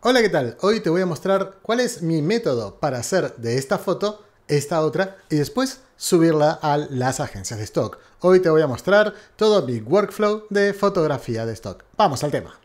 Hola, ¿qué tal? Hoy te voy a mostrar cuál es mi método para hacer de esta foto esta otra y después subirla a las agencias de stock. Hoy te voy a mostrar todo mi workflow de fotografía de stock. Vamos al tema.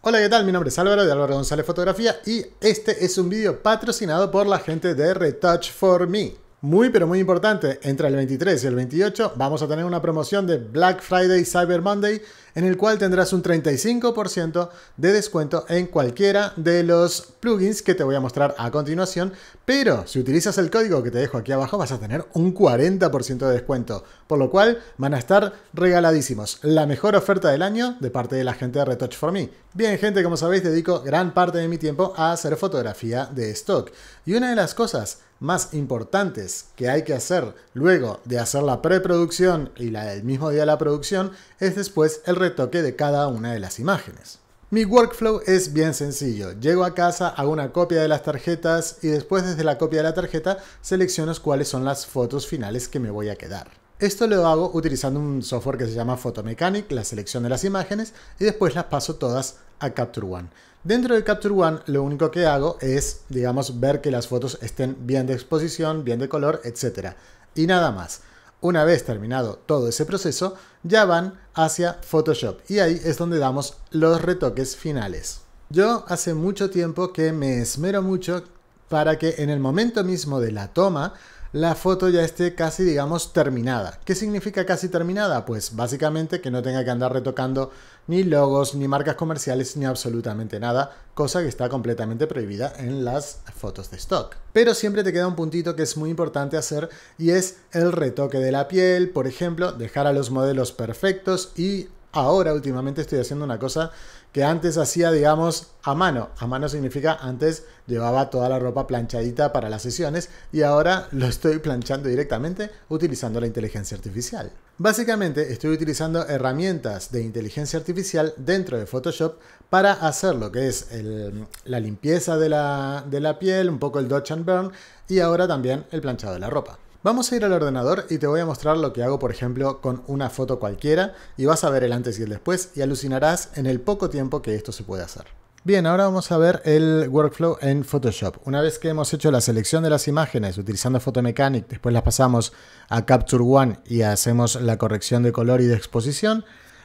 Hola, ¿qué tal? Mi nombre es Álvaro de Álvaro González Fotografía y este es un vídeo patrocinado por la gente de Retouch for Me. Muy, pero muy importante, entre el 23 y el 28 vamos a tener una promoción de Black Friday Cyber Monday en el cual tendrás un 35% de descuento en cualquiera de los plugins que te voy a mostrar a continuación, pero si utilizas el código que te dejo aquí abajo vas a tener un 40% de descuento, por lo cual van a estar regaladísimos. La mejor oferta del año de parte de la gente de Retouch for Me. Bien gente, como sabéis dedico gran parte de mi tiempo a hacer fotografía de stock y una de las cosas más importantes que hay que hacer luego de hacer la preproducción y la del mismo día de la producción es después el retoque de cada una de las imágenes. Mi workflow es bien sencillo. Llego a casa, hago una copia de las tarjetas y después desde la copia de la tarjeta selecciono cuáles son las fotos finales que me voy a quedar. Esto lo hago utilizando un software que se llama Photomechanic, la selección de las imágenes y después las paso todas a Capture One. Dentro de Capture One lo único que hago es, digamos, ver que las fotos estén bien de exposición, bien de color, etc. Y nada más. Una vez terminado todo ese proceso, ya van hacia Photoshop y ahí es donde damos los retoques finales. Yo hace mucho tiempo que me esmero mucho para que en el momento mismo de la toma la foto ya esté casi, digamos, terminada. ¿Qué significa casi terminada? Pues básicamente que no tenga que andar retocando ni logos, ni marcas comerciales, ni absolutamente nada, cosa que está completamente prohibida en las fotos de stock. Pero siempre te queda un puntito que es muy importante hacer y es el retoque de la piel, por ejemplo, dejar a los modelos perfectos y ahora últimamente estoy haciendo una cosa que antes hacía, digamos, a mano. A mano significa antes llevaba toda la ropa planchadita para las sesiones y ahora lo estoy planchando directamente utilizando la inteligencia artificial. Básicamente estoy utilizando herramientas de inteligencia artificial dentro de Photoshop para hacer lo que es la limpieza de la, de la piel, un poco el dodge and burn y ahora también el planchado de la ropa. Vamos a ir al ordenador y te voy a mostrar lo que hago, por ejemplo, con una foto cualquiera y vas a ver el antes y el después y alucinarás en el poco tiempo que esto se puede hacer. Bien, ahora vamos a ver el workflow en Photoshop. Una vez que hemos hecho la selección de las imágenes utilizando Photomechanic, después las pasamos a Capture One y hacemos la corrección de color y de exposición,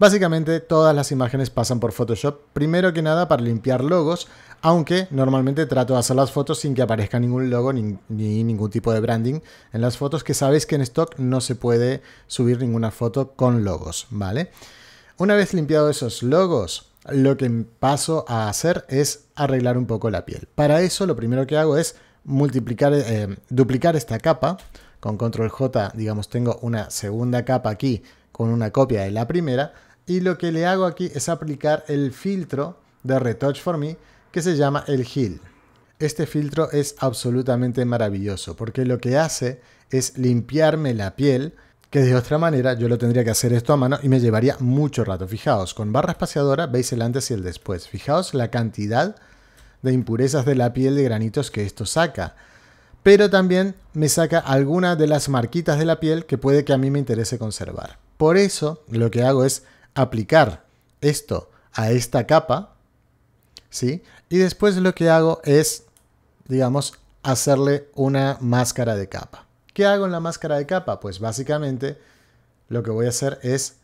Básicamente todas las imágenes pasan por Photoshop, primero que nada para limpiar logos, aunque normalmente trato de hacer las fotos sin que aparezca ningún logo ni, ningún tipo de branding en las fotos, que sabéis que en stock no se puede subir ninguna foto con logos, ¿vale? Una vez limpiado esos logos, lo que paso a hacer es arreglar un poco la piel. Para eso lo primero que hago es multiplicar, eh, duplicar esta capa. Con control J, digamos, tengo una segunda capa aquí con una copia de la primera. Y lo que le hago aquí es aplicar el filtro de Retouch for Me que se llama el gil Este filtro es absolutamente maravilloso porque lo que hace es limpiarme la piel, que de otra manera yo lo tendría que hacer esto a mano y me llevaría mucho rato. Fijaos, con barra espaciadora veis el antes y el después. Fijaos la cantidad de impurezas de la piel de granitos que esto saca. Pero también me saca alguna de las marquitas de la piel que puede que a mí me interese conservar. Por eso lo que hago es aplicar esto a esta capa y después lo que hago es, digamos, hacerle una máscara de capa. ¿Qué hago en la máscara de capa? Pues básicamente lo que voy a hacer es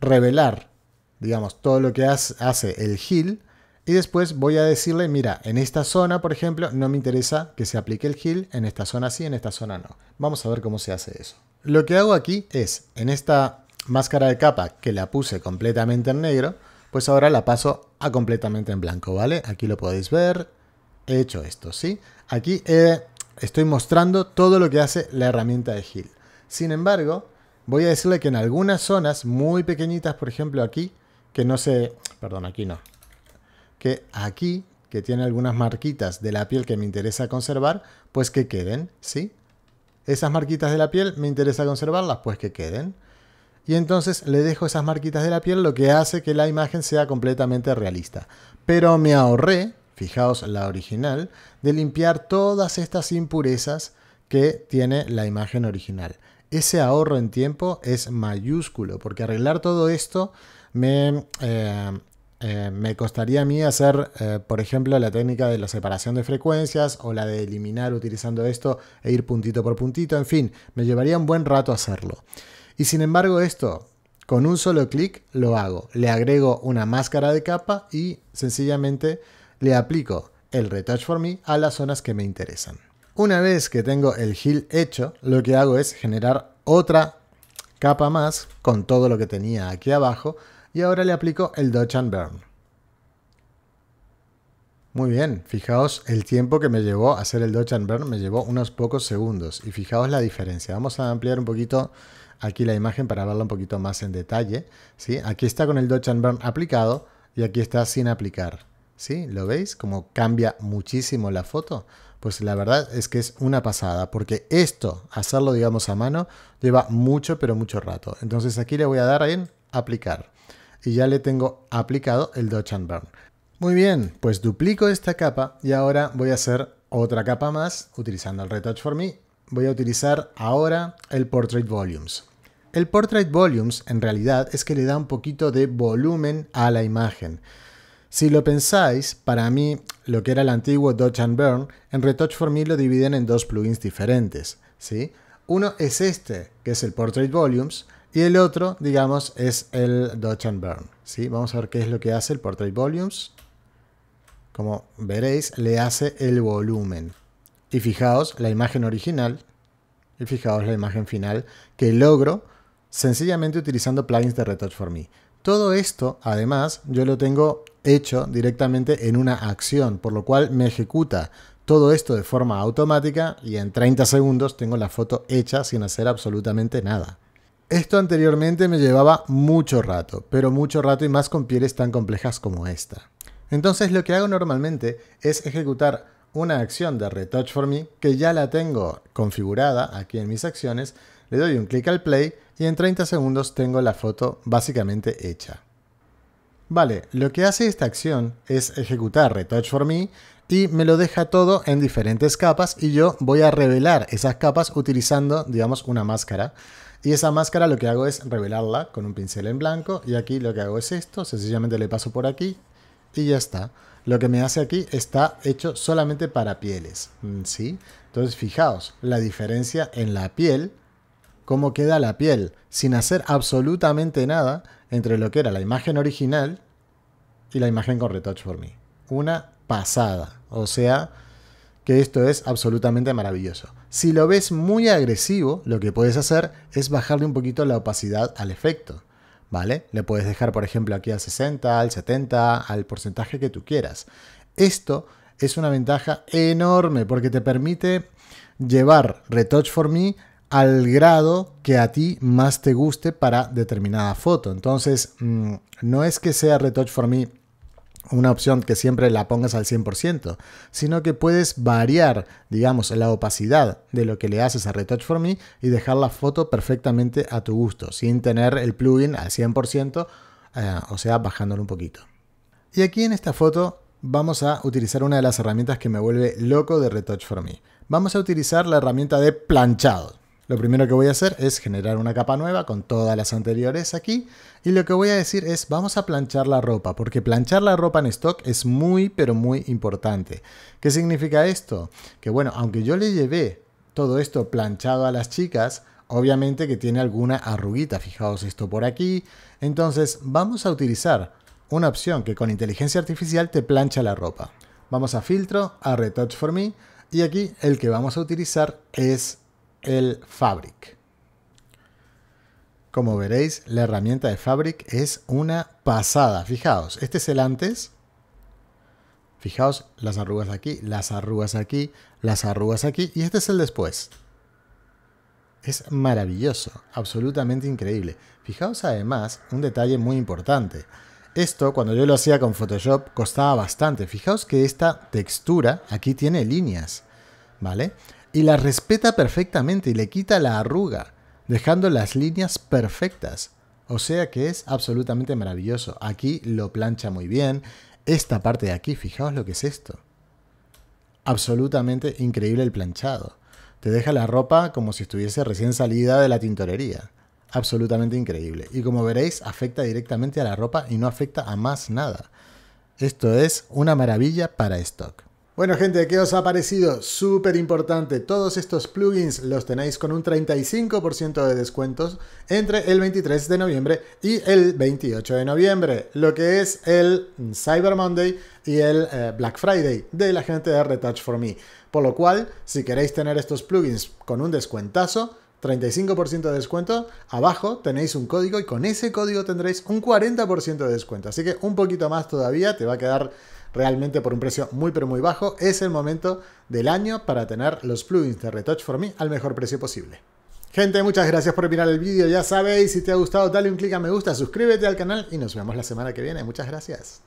revelar, digamos, todo lo que hace el gil y después voy a decirle, mira, en esta zona, por ejemplo, no me interesa que se aplique el gil en esta zona sí, en esta zona no. Vamos a ver cómo se hace eso. Lo que hago aquí es, en esta máscara de capa que la puse completamente en negro, pues ahora la paso a completamente en blanco, ¿vale? Aquí lo podéis ver, he hecho esto, ¿sí? Aquí eh, estoy mostrando todo lo que hace la herramienta de Gil. Sin embargo, voy a decirle que en algunas zonas muy pequeñitas, por ejemplo aquí, que no sé, Perdón, aquí no. Que aquí, que tiene algunas marquitas de la piel que me interesa conservar, pues que queden, ¿sí? Esas marquitas de la piel me interesa conservarlas, pues que queden y entonces le dejo esas marquitas de la piel, lo que hace que la imagen sea completamente realista. Pero me ahorré, fijaos la original, de limpiar todas estas impurezas que tiene la imagen original. Ese ahorro en tiempo es mayúsculo, porque arreglar todo esto me, eh, eh, me costaría a mí hacer, eh, por ejemplo, la técnica de la separación de frecuencias o la de eliminar utilizando esto e ir puntito por puntito, en fin, me llevaría un buen rato hacerlo. Y sin embargo esto, con un solo clic lo hago. Le agrego una máscara de capa y sencillamente le aplico el Retouch for Me a las zonas que me interesan. Una vez que tengo el heal hecho, lo que hago es generar otra capa más con todo lo que tenía aquí abajo y ahora le aplico el Dodge and Burn. Muy bien, fijaos el tiempo que me llevó hacer el Dodge and Burn, me llevó unos pocos segundos y fijaos la diferencia. Vamos a ampliar un poquito aquí la imagen para verla un poquito más en detalle. ¿sí? Aquí está con el Dodge and Burn aplicado y aquí está sin aplicar. ¿Sí? ¿Lo veis? Como cambia muchísimo la foto. Pues la verdad es que es una pasada, porque esto, hacerlo digamos a mano, lleva mucho pero mucho rato. Entonces aquí le voy a dar en aplicar y ya le tengo aplicado el Dodge and Burn. Muy bien, pues duplico esta capa y ahora voy a hacer otra capa más utilizando el Retouch for Me voy a utilizar ahora el Portrait Volumes. El Portrait Volumes en realidad es que le da un poquito de volumen a la imagen. Si lo pensáis, para mí lo que era el antiguo Dodge and Burn, en Retouch for Me lo dividen en dos plugins diferentes. ¿sí? Uno es este, que es el Portrait Volumes, y el otro, digamos, es el Dodge and Burn. ¿sí? Vamos a ver qué es lo que hace el Portrait Volumes. Como veréis, le hace el volumen y fijaos la imagen original y fijaos la imagen final que logro sencillamente utilizando plugins de Retouch for Me. Todo esto, además, yo lo tengo hecho directamente en una acción, por lo cual me ejecuta todo esto de forma automática y en 30 segundos tengo la foto hecha sin hacer absolutamente nada. Esto anteriormente me llevaba mucho rato, pero mucho rato y más con pieles tan complejas como esta. Entonces lo que hago normalmente es ejecutar una acción de Retouch for Me que ya la tengo configurada aquí en mis acciones, le doy un clic al play y en 30 segundos tengo la foto básicamente hecha. Vale, lo que hace esta acción es ejecutar Retouch for Me y me lo deja todo en diferentes capas y yo voy a revelar esas capas utilizando, digamos, una máscara. Y esa máscara lo que hago es revelarla con un pincel en blanco y aquí lo que hago es esto, sencillamente le paso por aquí y ya está. Lo que me hace aquí está hecho solamente para pieles, mm, ¿sí? Entonces fijaos la diferencia en la piel, cómo queda la piel, sin hacer absolutamente nada entre lo que era la imagen original y la imagen con Retouch por mí. Una pasada, o sea que esto es absolutamente maravilloso. Si lo ves muy agresivo, lo que puedes hacer es bajarle un poquito la opacidad al efecto. ¿vale? Le puedes dejar, por ejemplo, aquí al 60, al 70, al porcentaje que tú quieras. Esto es una ventaja enorme porque te permite llevar Retouch for Me al grado que a ti más te guste para determinada foto. Entonces, mm, no es que sea Retouch for Me una opción que siempre la pongas al 100%, sino que puedes variar, digamos, la opacidad de lo que le haces a Retouch for Me y dejar la foto perfectamente a tu gusto, sin tener el plugin al 100%, eh, o sea, bajándolo un poquito. Y aquí en esta foto vamos a utilizar una de las herramientas que me vuelve loco de Retouch for Me. Vamos a utilizar la herramienta de planchado. Lo primero que voy a hacer es generar una capa nueva con todas las anteriores aquí y lo que voy a decir es vamos a planchar la ropa porque planchar la ropa en stock es muy pero muy importante. ¿Qué significa esto? Que bueno, aunque yo le llevé todo esto planchado a las chicas, obviamente que tiene alguna arruguita, fijaos esto por aquí, entonces vamos a utilizar una opción que con inteligencia artificial te plancha la ropa. Vamos a filtro, a retouch for me y aquí el que vamos a utilizar es el Fabric. Como veréis, la herramienta de Fabric es una pasada. Fijaos, este es el antes. Fijaos las arrugas aquí, las arrugas aquí, las arrugas aquí. Y este es el después. Es maravilloso, absolutamente increíble. Fijaos además un detalle muy importante. Esto, cuando yo lo hacía con Photoshop, costaba bastante. Fijaos que esta textura aquí tiene líneas, ¿vale? y la respeta perfectamente y le quita la arruga, dejando las líneas perfectas. O sea que es absolutamente maravilloso. Aquí lo plancha muy bien. Esta parte de aquí, fijaos lo que es esto. Absolutamente increíble el planchado. Te deja la ropa como si estuviese recién salida de la tintorería. Absolutamente increíble. Y como veréis, afecta directamente a la ropa y no afecta a más nada. Esto es una maravilla para stock. Bueno gente, ¿qué os ha parecido? Súper importante, todos estos plugins los tenéis con un 35% de descuentos entre el 23 de noviembre y el 28 de noviembre, lo que es el Cyber Monday y el eh, Black Friday de la gente de Retouch for Me. Por lo cual, si queréis tener estos plugins con un descuentazo, 35% de descuento. Abajo tenéis un código y con ese código tendréis un 40% de descuento. Así que un poquito más todavía te va a quedar realmente por un precio muy pero muy bajo. Es el momento del año para tener los plugins de Retouch for Me al mejor precio posible. Gente, muchas gracias por mirar el vídeo. Ya sabéis, si te ha gustado, dale un clic a me gusta, suscríbete al canal y nos vemos la semana que viene. Muchas gracias.